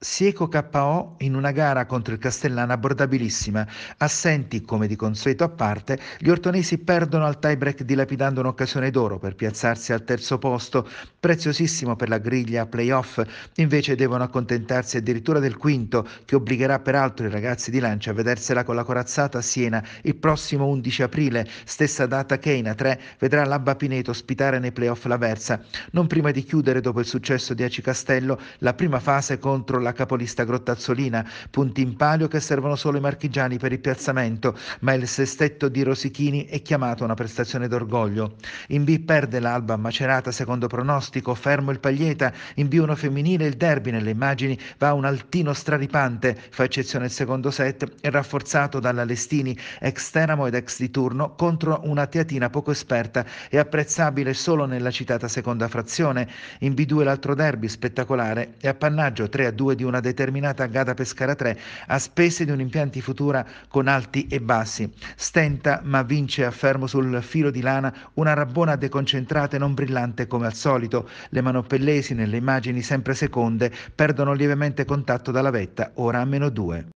Sieco KO in una gara contro il Castellana abbordabilissima. Assenti, come di consueto a parte, gli ortonesi perdono al tie break dilapidando un'occasione d'oro per piazzarsi al terzo posto, preziosissimo per la griglia playoff. Invece devono accontentarsi addirittura del quinto, che obbligherà peraltro i ragazzi di Lancia a vedersela con la corazzata a Siena il prossimo 11 aprile, stessa data che in A3 vedrà l'Abba Pineto ospitare nei playoff la Versa. Non prima di chiudere, dopo il successo di Aci Castello, la prima fase contro la la capolista Grottazzolina, punti in palio che servono solo i marchigiani per il piazzamento, ma il sestetto di Rosichini è chiamato una prestazione d'orgoglio. In B perde l'Alba Macerata secondo pronostico, fermo il Paglieta, in b uno femminile il derby nelle immagini va un altino straripante, fa eccezione il secondo set e rafforzato dalla Lestini, ex Teramo ed ex di turno, contro una teatina poco esperta e apprezzabile solo nella citata seconda frazione. In B2 l'altro derby spettacolare e appannaggio 3 a 2 di una determinata gada Pescara 3 a spese di un impianti futura con alti e bassi. Stenta ma vince affermo sul filo di lana una rabbona deconcentrata e non brillante come al solito. Le manopellesi nelle immagini sempre seconde perdono lievemente contatto dalla vetta, ora a meno 2.